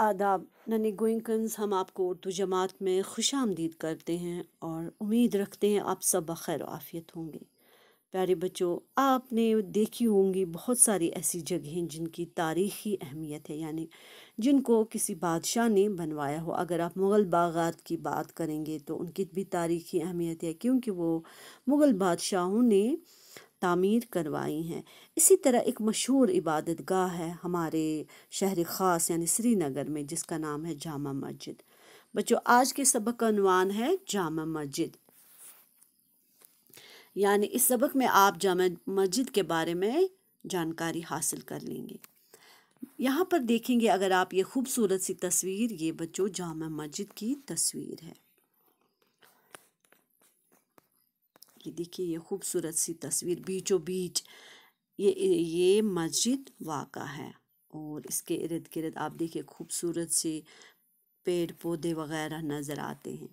आदाब ननी गोइंकन्स हम आपको उर्दू जमात में खुश आमदीद करते हैं और उम्मीद रखते हैं आप सब बखैर आफियत होंगे प्यारे बच्चों आपने देखी होंगी बहुत सारी ऐसी जगहें जिनकी तारीखी अहमियत है यानी जिनको किसी बादशाह ने बनवाया हो अगर आप मुग़ल बागात की बात करेंगे तो उनकी भी तारीखी अहमियत है क्योंकि वो मुग़ल बादशाहों ने तामीर करवाई हैं इसी तरह एक मशहूर इबादत गाह है हमारे शहर ख़ास यानी श्रीनगर में जिसका नाम है जामा मस्जिद बच्चों आज के सबक का अनवान है जामा मस्जिद यानी इस सबक में आप जामा मस्जिद के बारे में जानकारी हासिल कर लेंगे यहाँ पर देखेंगे अगर आप ये खूबसूरत सी तस्वीर ये बच्चों जामा मस्जिद की तस्वीर है कि देखिए ये खूबसूरत सी तस्वीर बीचों बीच ये ये मस्जिद वाक़ा है और इसके इर्द गिर्द आप देखिए खूबसूरत से पेड़ पौधे वगैरह नज़र आते हैं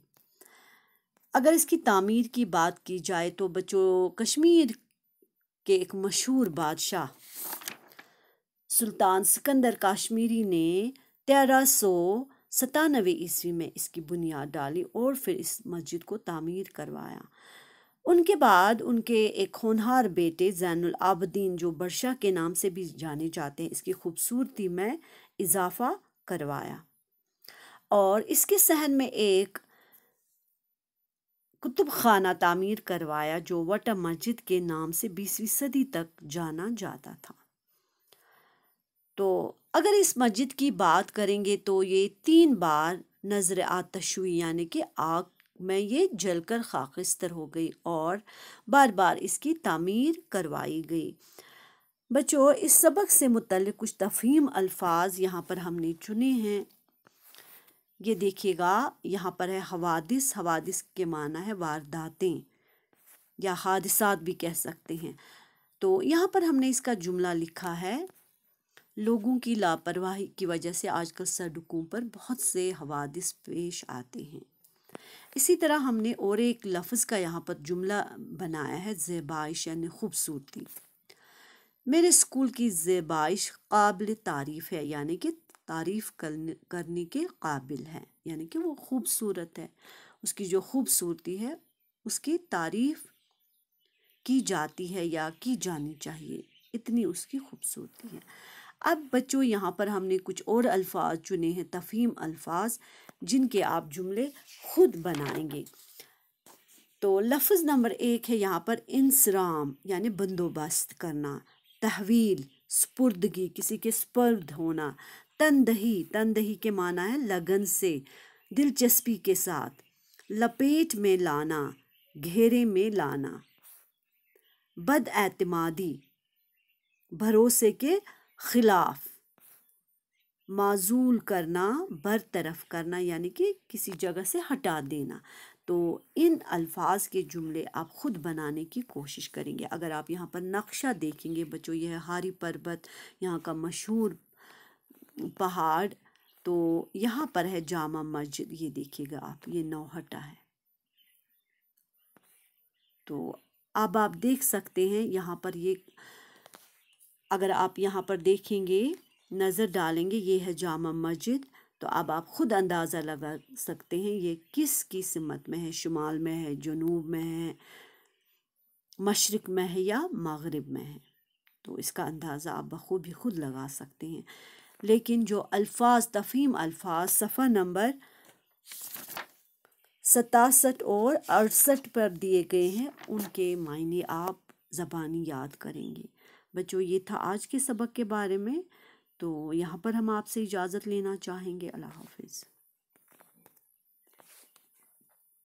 अगर इसकी तामीर की बात की जाए तो बच्चों कश्मीर के एक मशहूर बादशाह सुल्तान सिकंदर काश्मीरी ने तेरह सौ सतानवे ईस्वी में इसकी बुनियाद डाली और फिर इस मस्जिद को तामीर करवाया उनके बाद उनके एक होनहार बेटे जैनुल आबदीन जो बर्शा के नाम से भी जाने जाते हैं इसकी खूबसूरती में इजाफा करवाया और इसके सहन में एक कुतुब खाना तामीर करवाया जो वट मस्जिद के नाम से बीसवीं सदी तक जाना जाता था तो अगर इस मस्जिद की बात करेंगे तो ये तीन बार नज़र आतशुई यानी कि आग मैं ये जलकर खाकिस्तर हो गई और बार बार इसकी तामीर करवाई गई बच्चों इस सबक से मुतल कुछ तफहीम अल्फाज यहाँ पर हमने चुने हैं ये देखिएगा यहाँ पर है हवादिस हवादिस के माना है वारदातें या हादसात भी कह सकते हैं तो यहाँ पर हमने इसका जुमला लिखा है लोगों की लापरवाही की वजह से आजकल सड़कों पर बहुत से हवादिस पेश आते हैं इसी तरह हमने और एक लफ्ज़ का यहाँ पर जुमला बनाया है जेबाइश यानी खूबसूरती मेरे स्कूल की जेबाइश काबिल तारीफ़ है यानी कि तारीफ़ करने करने के काबिल है यानी कि वो खूबसूरत है उसकी जो खूबसूरती है उसकी तारीफ़ की जाती है या की जानी चाहिए इतनी उसकी खूबसूरती है अब बच्चों यहाँ पर हमने कुछ और अल्फाज चुने हैं तफहीम अल्फाज जिनके आप जुमले खुद बनाएंगे तो लफ्ज़ नंबर एक है यहाँ पर इंसराम यानी बंदोबस्त करना तहवील स्पुर्दगी किसी के स्पर्द होना तनदही तनदही के माना है लगन से दिलचस्पी के साथ लपेट में लाना घेरे में लाना बदअमादी भरोसे के खिलाफ माजूल करना बरतरफ करना यानी कि किसी जगह से हटा देना तो इन अल्फाज के जुमले आप ख़ुद बनाने की कोशिश करेंगे अगर आप यहाँ पर नक्शा देखेंगे बच्चों यह हारी पर्वत यहाँ का मशहूर पहाड़ तो यहाँ पर है जामा मस्जिद ये देखिएगा आप ये नौहटा है तो अब आप देख सकते हैं यहाँ पर ये अगर आप यहाँ पर देखेंगे नज़र डालेंगे ये है जामा मस्जिद तो अब आप ख़ुद अंदाज़ा लगा सकते हैं ये किस की सिमत में है शुमाल में है जनूब में है मशरक़ में है या मगरब में है तो इसका अंदाज़ा आप बखूबी ख़ुद लगा सकते हैं लेकिन जो अल्फाज तफीम अल्फाज सफ़ा नंबर सतासठ और अड़सठ पर दिए गए हैं उनके मायने आप ज़बानी याद करेंगे बच्चों ये था आज के सबक के बारे में तो यहाँ पर हम आपसे इजाज़त लेना चाहेंगे अल्लाह हाफिज़